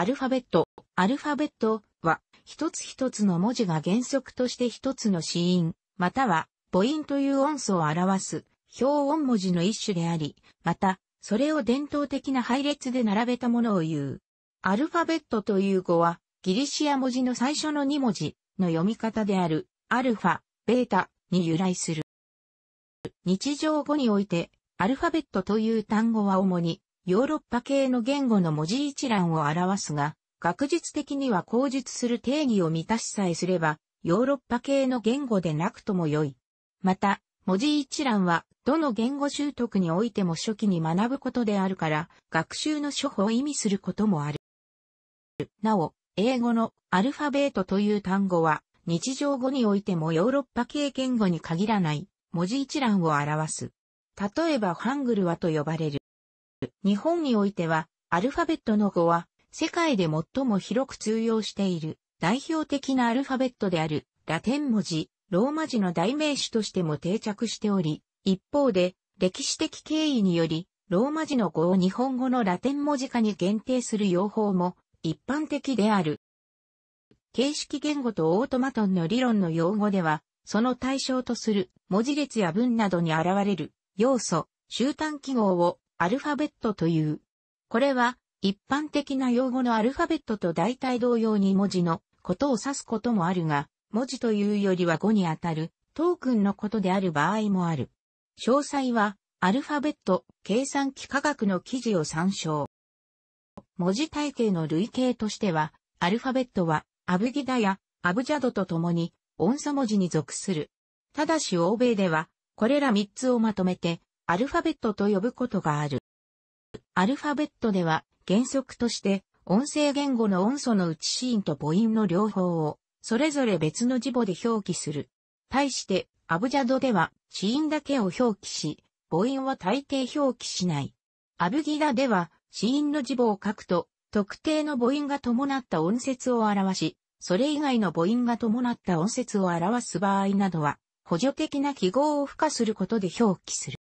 アルファベット。アルファベットは、一つ一つの文字が原則として一つの子音、または母音という音素を表す、表音文字の一種であり、また、それを伝統的な配列で並べたものを言う。アルファベットという語は、ギリシア文字の最初の2文字の読み方である、アルファ、ベータに由来する。日常語において、アルファベットという単語は主に、ヨーロッパ系の言語の文字一覧を表すが、学術的には口述する定義を満たしさえすれば、ヨーロッパ系の言語でなくとも良い。また、文字一覧は、どの言語習得においても初期に学ぶことであるから、学習の処方を意味することもある。なお、英語のアルファベートという単語は、日常語においてもヨーロッパ系言語に限らない文字一覧を表す。例えばハングルはと呼ばれる。日本においては、アルファベットの語は、世界で最も広く通用している代表的なアルファベットであるラテン文字、ローマ字の代名詞としても定着しており、一方で歴史的経緯によりローマ字の語を日本語のラテン文字化に限定する用法も一般的である。形式言語とオートマトンの理論の用語では、その対象とする文字列や文などに現れる要素、集端記号をアルファベットという。これは、一般的な用語のアルファベットと大体同様に文字のことを指すこともあるが、文字というよりは語にあたるトークンのことである場合もある。詳細は、アルファベット計算機科学の記事を参照。文字体系の類型としては、アルファベットはアブギダやアブジャドとともに音素文字に属する。ただし欧米では、これら3つをまとめてアルファベットと呼ぶことがある。アルファベットでは原則として音声言語の音素の内ーンと母音の両方をそれぞれ別の字母で表記する。対してアブジャドでは子音だけを表記し、母音は大抵表記しない。アブギダでは子音の字母を書くと特定の母音が伴った音節を表し、それ以外の母音が伴った音節を表す場合などは補助的な記号を付加することで表記する。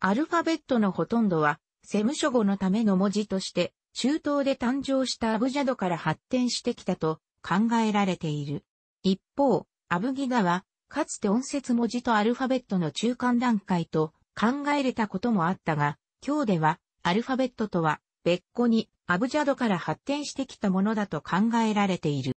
アルファベットのほとんどは、セム書語のための文字として、中東で誕生したアブジャドから発展してきたと考えられている。一方、アブギダは、かつて音節文字とアルファベットの中間段階と考えれたこともあったが、今日では、アルファベットとは別個にアブジャドから発展してきたものだと考えられている。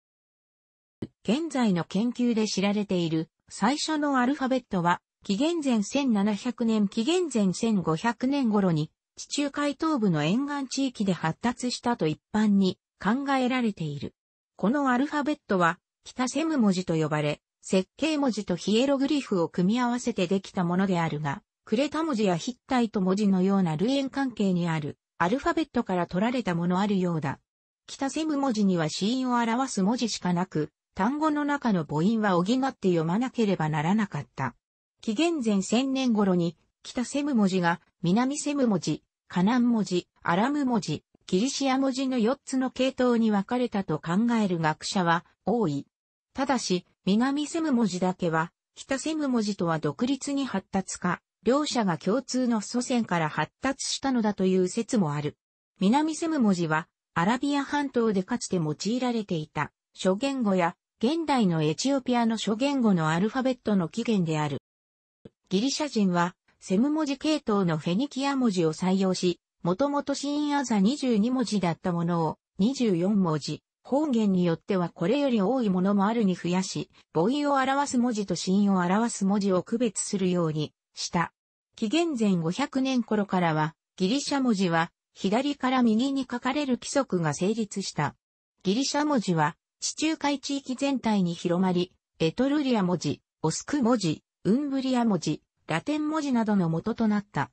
現在の研究で知られている最初のアルファベットは紀元前1700年紀元前1500年頃に地中海東部の沿岸地域で発達したと一般に考えられている。このアルファベットは北セム文字と呼ばれ、設計文字とヒエログリフを組み合わせてできたものであるが、クレタ文字やヒッタイト文字のような類縁関係にあるアルファベットから取られたものあるようだ。北セム文字には死因を表す文字しかなく、単語の中の母音は補って読まなければならなかった。紀元前1000年頃に、北セム文字が南セム文字、カナン文字、アラム文字、キリシア文字の4つの系統に分かれたと考える学者は多い。ただし、南セム文字だけは、北セム文字とは独立に発達か、両者が共通の祖先から発達したのだという説もある。南セム文字は、アラビア半島でかつて用いられていた、諸言語や、現代のエチオピアの諸言語のアルファベットの起源である。ギリシャ人は、セム文字系統のフェニキア文字を採用し、もともとシーンアザ22文字だったものを24文字、方言によってはこれより多いものもあるに増やし、母音を表す文字とシーンを表す文字を区別するようにした。紀元前500年頃からは、ギリシャ文字は左から右に書かれる規則が成立した。ギリシャ文字は地中海地域全体に広まり、エトルリア文字、オスク文字、ウンブリア文字、ラテン文字などの元となった。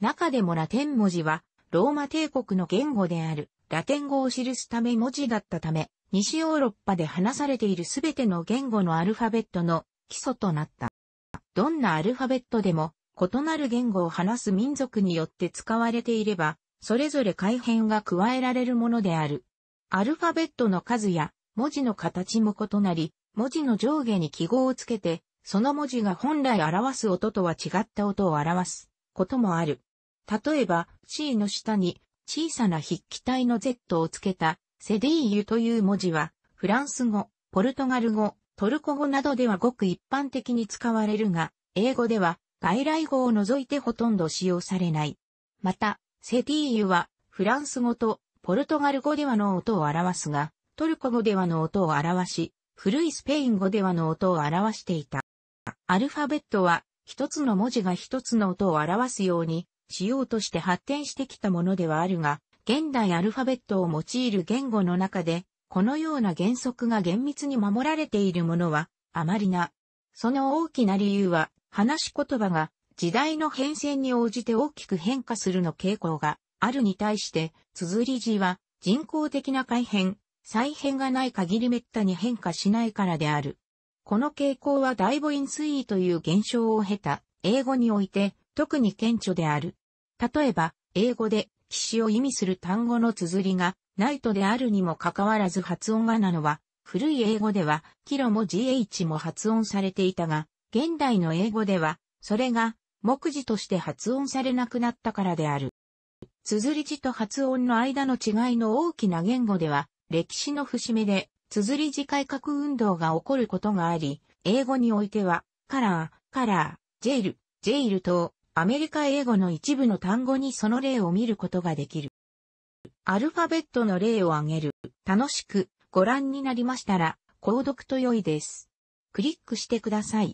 中でもラテン文字は、ローマ帝国の言語である、ラテン語を記すため文字だったため、西ヨーロッパで話されているすべての言語のアルファベットの基礎となった。どんなアルファベットでも、異なる言語を話す民族によって使われていれば、それぞれ改変が加えられるものである。アルファベットの数や文字の形も異なり、文字の上下に記号をつけてその文字が本来表す音とは違った音を表すこともある。例えば、C の下に小さな筆記体の Z をつけたセディーユという文字は、フランス語、ポルトガル語、トルコ語などではごく一般的に使われるが、英語では外来語を除いてほとんど使用されない。また、セディーユはフランス語とポルトガル語ではの音を表すが、トルコ語ではの音を表し、古いスペイン語ではの音を表していた。アルファベットは、一つの文字が一つの音を表すように、しようとして発展してきたものではあるが、現代アルファベットを用いる言語の中で、このような原則が厳密に守られているものは、あまりな。その大きな理由は、話し言葉が時代の変遷に応じて大きく変化するの傾向があるに対して、綴り字は人工的な改変、再変がない限り滅多に変化しないからである。この傾向は大母音推移という現象を経た英語において特に顕著である。例えば、英語で騎士を意味する単語の綴りがナイトであるにもかかわらず発音がなのは、古い英語ではキロも GH も発音されていたが、現代の英語ではそれが目次として発音されなくなったからである。綴り字と発音の間の違いの大きな言語では、歴史の節目で綴り字改革運動が起こることがあり、英語においては、カラー、カラー、ジェイル、ジェイルと、アメリカ英語の一部の単語にその例を見ることができる。アルファベットの例を挙げる。楽しくご覧になりましたら、購読と良いです。クリックしてください。